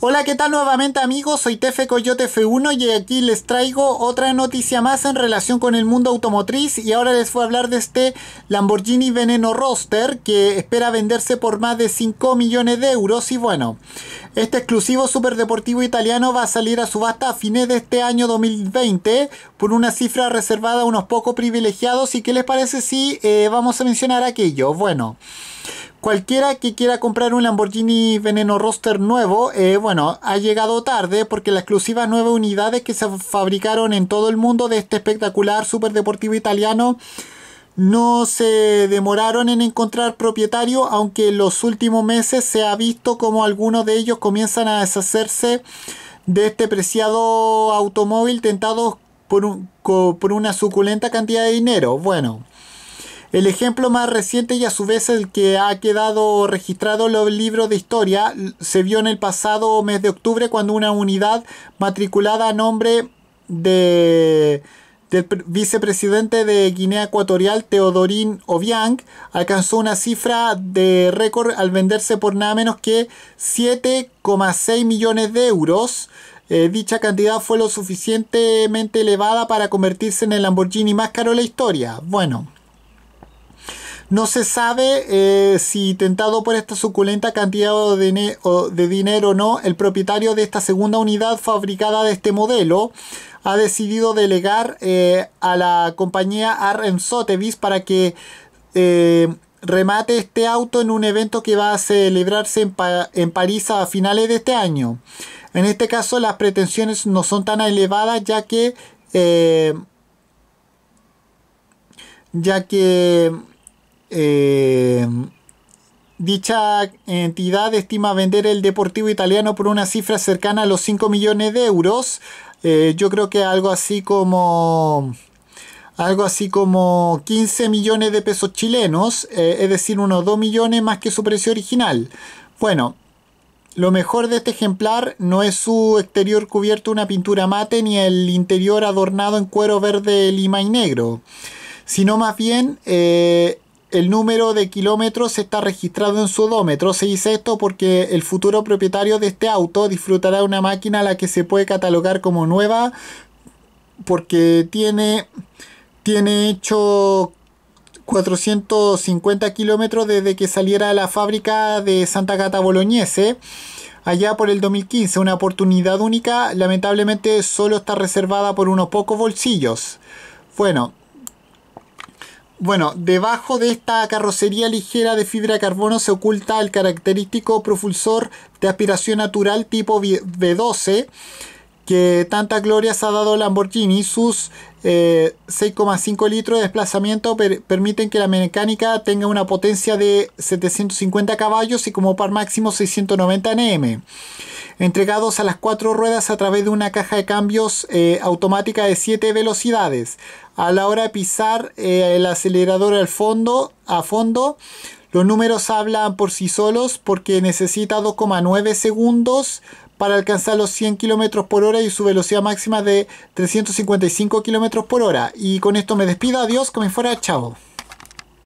Hola, ¿qué tal nuevamente amigos? Soy Tefe Coyote F1 y aquí les traigo otra noticia más en relación con el mundo automotriz y ahora les voy a hablar de este Lamborghini Veneno Roster que espera venderse por más de 5 millones de euros y bueno, este exclusivo superdeportivo italiano va a salir a subasta a fines de este año 2020 por una cifra reservada a unos pocos privilegiados y qué les parece si eh, vamos a mencionar aquello? Bueno... Cualquiera que quiera comprar un Lamborghini Veneno Roster nuevo, eh, bueno, ha llegado tarde porque las exclusivas nueve unidades que se fabricaron en todo el mundo de este espectacular superdeportivo italiano no se demoraron en encontrar propietario, aunque en los últimos meses se ha visto como algunos de ellos comienzan a deshacerse de este preciado automóvil tentados por, por una suculenta cantidad de dinero. Bueno. El ejemplo más reciente y a su vez el que ha quedado registrado en los libros de historia se vio en el pasado mes de octubre cuando una unidad matriculada a nombre de del vicepresidente de Guinea Ecuatorial, Teodorín Obiang, alcanzó una cifra de récord al venderse por nada menos que 7,6 millones de euros. Eh, dicha cantidad fue lo suficientemente elevada para convertirse en el Lamborghini más caro de la historia. Bueno, no se sabe eh, si tentado por esta suculenta cantidad de, dinero o no, el propietario de esta segunda unidad fabricada de este modelo ha decidido delegar eh, a la compañía RM para que eh, remate este auto en un evento que va a celebrarse en, París a finales de este año. En este caso las pretensiones no son tan elevadas ya que ya que eh, dicha entidad estima vender el Deportivo Italiano por una cifra cercana a los 5 millones de euros. Eh, yo creo que algo así como algo así como 15 millones de pesos chilenos, eh, es decir, unos 2 millones más que su precio original. Bueno, lo mejor de este ejemplar no es su exterior cubierto una pintura mate ni el interior adornado en cuero verde lima y negro, sino más bien el número de kilómetros está registrado en su odómetro. Se dice esto porque el futuro propietario de este auto disfrutará de una máquina a la que se puede catalogar como nueva porque tiene, tiene hecho 450 kilómetros desde que saliera de la fábrica de Santa Cata Boloñese. allá por el 2015. Una oportunidad única, lamentablemente solo está reservada por unos pocos bolsillos. Bueno, bueno, debajo de esta carrocería ligera de fibra de carbono se oculta el característico propulsor de aspiración natural tipo V12 que tanta gloria se ha dado Lamborghini, sus 6,5 eh, litros de desplazamiento permiten que la mecánica tenga una potencia de 750 caballos y como par máximo 690 Nm. Entregados a las cuatro ruedas a través de una caja de cambios eh, automática de 7 velocidades. A la hora de pisar eh, el acelerador al fondo, a fondo, los números hablan por sí solos porque necesita 2,9 segundos para alcanzar los 100 km por hora y su velocidad máxima de 355 km por hora. Y con esto me despido, adiós, me fuera, chao.